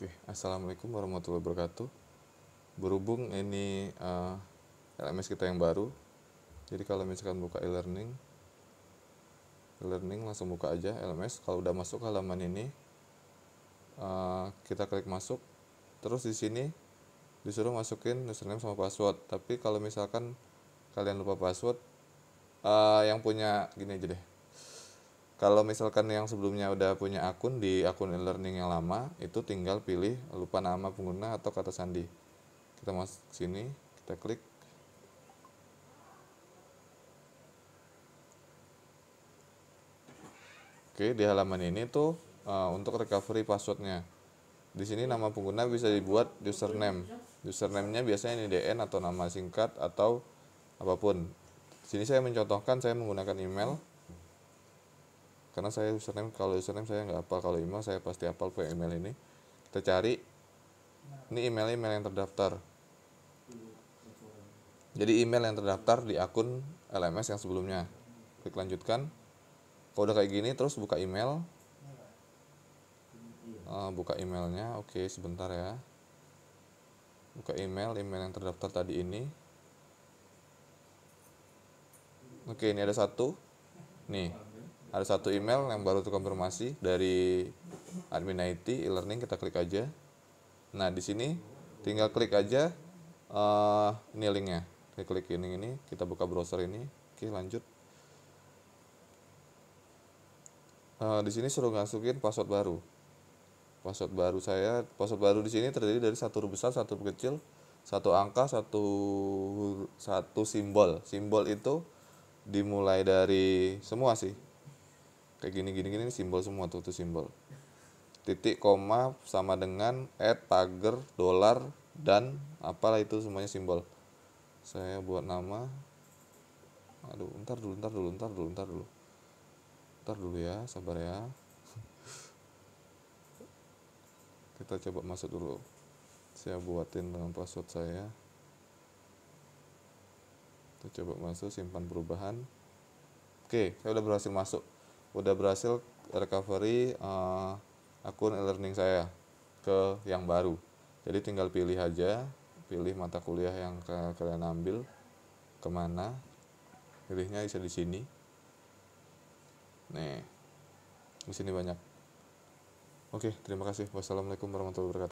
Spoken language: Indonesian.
Oke, assalamualaikum warahmatullahi wabarakatuh. Berhubung ini uh, eh, LMS kita yang baru, jadi kalau misalkan buka e-learning, e-learning langsung buka aja LMS. Kalau udah masuk halaman ini, uh, kita klik masuk. Terus di sini disuruh masukin username sama password. Tapi kalau misalkan kalian lupa password, uh, yang punya gini aja deh kalau misalkan yang sebelumnya udah punya akun di akun e-learning yang lama itu tinggal pilih lupa nama pengguna atau kata sandi kita masuk ke sini kita klik Oke di halaman ini tuh uh, untuk recovery passwordnya di sini nama pengguna bisa dibuat username username-nya biasanya ini DN atau nama singkat atau apapun di sini saya mencontohkan saya menggunakan email karena saya username kalau username saya nggak apa kalau email saya pasti hafal ke email ini kita cari ini email email yang terdaftar jadi email yang terdaftar di akun LMS yang sebelumnya klik lanjutkan kalau udah kayak gini terus buka email uh, buka emailnya oke okay, sebentar ya buka email email yang terdaftar tadi ini oke okay, ini ada satu nih ada satu email yang baru terkonfirmasi dari admin IT e-learning kita klik aja nah di sini tinggal klik aja uh, ini linknya kita klik ini ini kita buka browser ini oke lanjut uh, di sini suruh masukin password baru password baru saya password baru di sini terdiri dari satu huruf besar satu huruf kecil satu angka satu satu simbol simbol itu dimulai dari semua sih kayak gini gini gini simbol semua tuh tuh simbol titik koma sama dengan at pagar dolar dan apalah itu semuanya simbol saya buat nama aduh ntar dulu ntar dulu ntar dulu ntar dulu ntar dulu ya sabar ya kita coba masuk dulu saya buatin dengan password saya kita coba masuk simpan perubahan oke saya udah berhasil masuk udah berhasil recovery uh, akun e-learning saya ke yang baru. Jadi tinggal pilih aja, pilih mata kuliah yang kalian ambil kemana, pilihnya bisa di sini. Nih, di sini banyak. Oke, terima kasih. Wassalamualaikum warahmatullahi wabarakatuh.